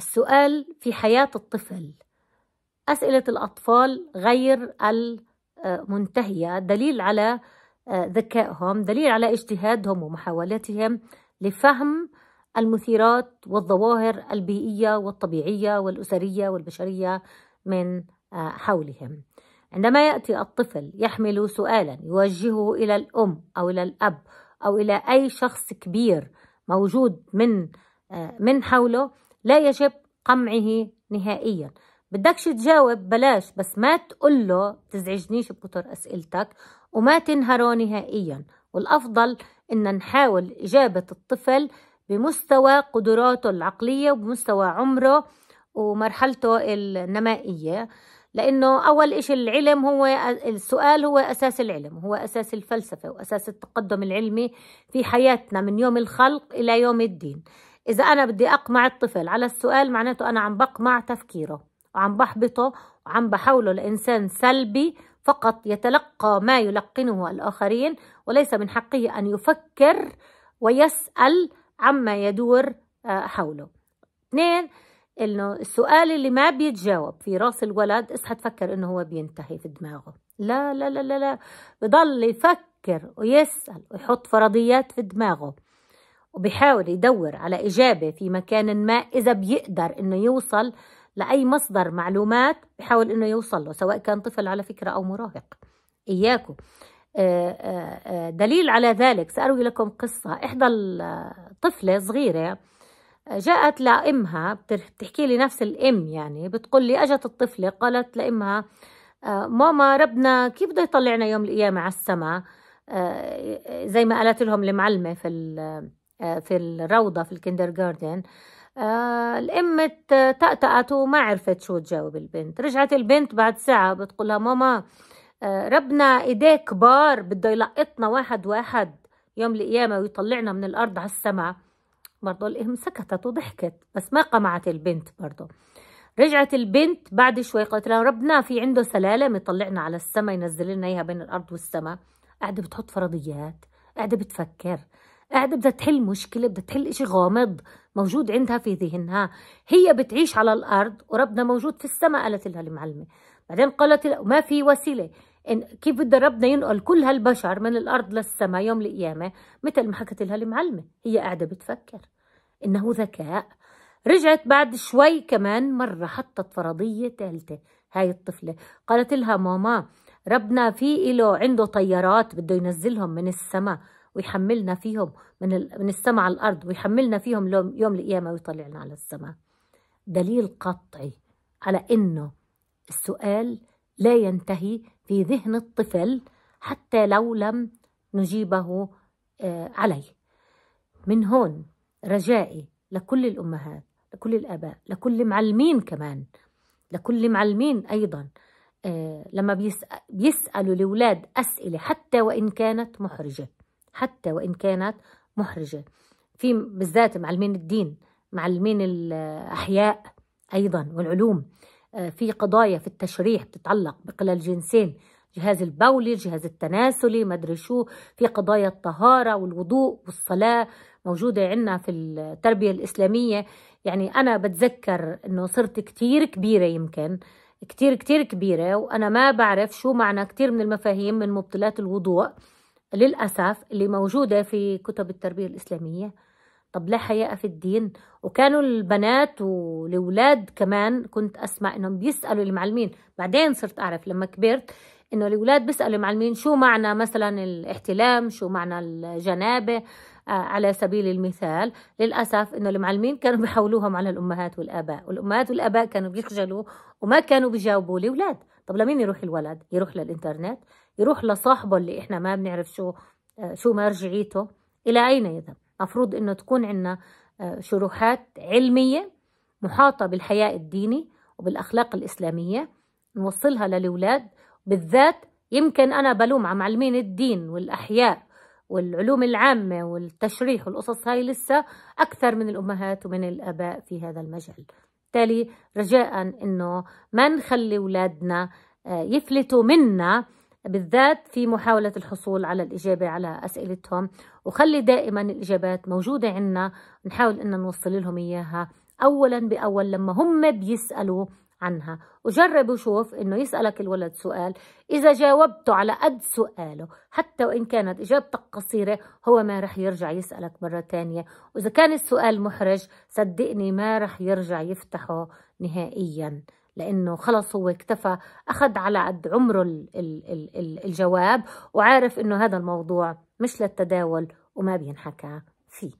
السؤال في حياة الطفل أسئلة الأطفال غير المنتهية دليل على آه، ذكائهم دليل على اجتهادهم ومحاولاتهم لفهم المثيرات والظواهر البيئية والطبيعية والأسرية والبشرية من آه، حولهم عندما يأتي الطفل يحمل سؤالا يوجهه إلى الأم أو إلى الأب أو إلى أي شخص كبير موجود من آه، من حوله لا يجب قمعه نهائيا بدكش تجاوب بلاش بس ما تقول له تزعجنيش بكتر أسئلتك وما تنهره نهائيا والأفضل إن نحاول إجابة الطفل بمستوى قدراته العقلية وبمستوى عمره ومرحلته النمائية لأنه أول إشي العلم هو السؤال هو أساس العلم هو أساس الفلسفة وأساس التقدم العلمي في حياتنا من يوم الخلق إلى يوم الدين إذا أنا بدي أقمع الطفل على السؤال معناته أنا عم بقمع تفكيره وعم بحبطه وعم بحوله لإنسان سلبي فقط يتلقى ما يلقنه الآخرين وليس من حقه أن يفكر ويسأل عما يدور آه، حوله اثنين انه السؤال اللي ما بيتجاوب في راس الولد اصحى تفكر انه هو بينتهي في دماغه لا لا لا لا لا بضل يفكر ويسأل ويحط فرضيات في دماغه وبيحاول يدور على إجابة في مكان ما إذا بيقدر إنه يوصل لأي مصدر معلومات بحاول إنه يوصل له سواء كان طفل على فكرة أو مراهق إياكم آه، آه، آه، دليل على ذلك سأروي لكم قصة إحدى الطفلة صغيرة جاءت لأمها بتحكي لي نفس الأم يعني بتقول لي أجت الطفلة قالت لأمها ماما ربنا كيف بده يطلعنا يوم القيامة على السماء زي ما قالت لهم المعلمة في آه، في الروضة في الكندر جاردن الأم آه، تأتأت وما عرفت شو تجاوب البنت رجعت البنت بعد ساعة بتقولها ماما آه، ربنا إيديه كبار بده يلقطنا واحد واحد يوم القيامة ويطلعنا من الأرض على السماء برضه الأم سكتت وضحكت بس ما قمعت البنت برضه رجعت البنت بعد شوي قالت لها ربنا في عنده سلالم يطلعنا على السماء ينزل لنا اياها بين الارض والسماء قاعده بتحط فرضيات قاعده بتفكر قاعدة بدها تحل مشكلة بدها تحل شيء غامض موجود عندها في ذهنها هي بتعيش على الأرض وربنا موجود في السماء قالت لها المعلمة بعدين قالت لها ما في وسيلة إن كيف بده ربنا ينقل كل هالبشر من الأرض للسماء يوم القيامة مثل ما حكت لها المعلمة هي قاعدة بتفكر إنه ذكاء رجعت بعد شوي كمان مرة حطت فرضية ثالثة هاي الطفلة قالت لها ماما ربنا في إله عنده طيارات بده ينزلهم من السماء ويحملنا فيهم من من السماء على الأرض ويحملنا فيهم يوم القيامة ويطلعنا على السماء دليل قطعي على إنه السؤال لا ينتهي في ذهن الطفل حتى لو لم نجيبه آه، عليه من هون رجائي لكل الأمهات لكل الآباء لكل معلمين كمان لكل معلمين أيضاً آه، لما بيسألوا الأولاد أسئلة حتى وإن كانت محرجة حتى وإن كانت محرجة في بالذات معلمين الدين معلمين الأحياء أيضا والعلوم آه، في قضايا في التشريح بتتعلق بقلى الجنسين الجهاز البولي الجهاز التناسلي ما ادري شو في قضايا الطهارة والوضوء والصلاة موجودة عندنا في التربية الإسلامية يعني أنا بتذكر أنه صرت كتير كبيرة يمكن كتير كتير كبيرة وأنا ما بعرف شو معنى كتير من المفاهيم من مبطلات الوضوء للأسف اللي موجودة في كتب التربية الإسلامية طب لا حياء في الدين وكانوا البنات والولاد كمان كنت أسمع إنهم بيسألوا المعلمين بعدين صرت أعرف لما كبرت انه الاولاد بيسالوا المعلمين شو معنى مثلا الاحتلام شو معنى الجنابه آه، على سبيل المثال للأسف أنه المعلمين كانوا بيحولوهم على الأمهات والآباء والأمهات والآباء كانوا بيخجلوا وما كانوا بيجاوبوا الأولاد طب لمين يروح الولد يروح للإنترنت يروح لصاحبه اللي إحنا ما بنعرف شو آه، شو مرجعيته إلى أين يذهب مفروض أنه تكون عندنا آه، شروحات علمية محاطة بالحياء الديني وبالأخلاق الإسلامية نوصلها للأولاد بالذات يمكن أنا بلوم على معلمين الدين والأحياء والعلوم العامة والتشريح والقصص هاي لسه أكثر من الأمهات ومن الآباء في هذا المجال بالتالي رجاء أنه ما نخلي أولادنا آه، يفلتوا منا بالذات في محاولة الحصول على الإجابة على أسئلتهم وخلي دائما الإجابات موجودة عندنا نحاول أن نوصل لهم إياها أولا بأول لما هم بيسألوا عنها وجرب وشوف انه يسألك الولد سؤال اذا جاوبته على قد سؤاله حتى وان كانت اجابتك قصيرة هو ما رح يرجع يسألك مرة تانية واذا كان السؤال محرج صدقني ما رح يرجع يفتحه نهائياً لانه خلص هو اكتفى اخذ على قد عمره الـ الـ الـ الـ الجواب وعارف انه هذا الموضوع مش للتداول وما بينحكى فيه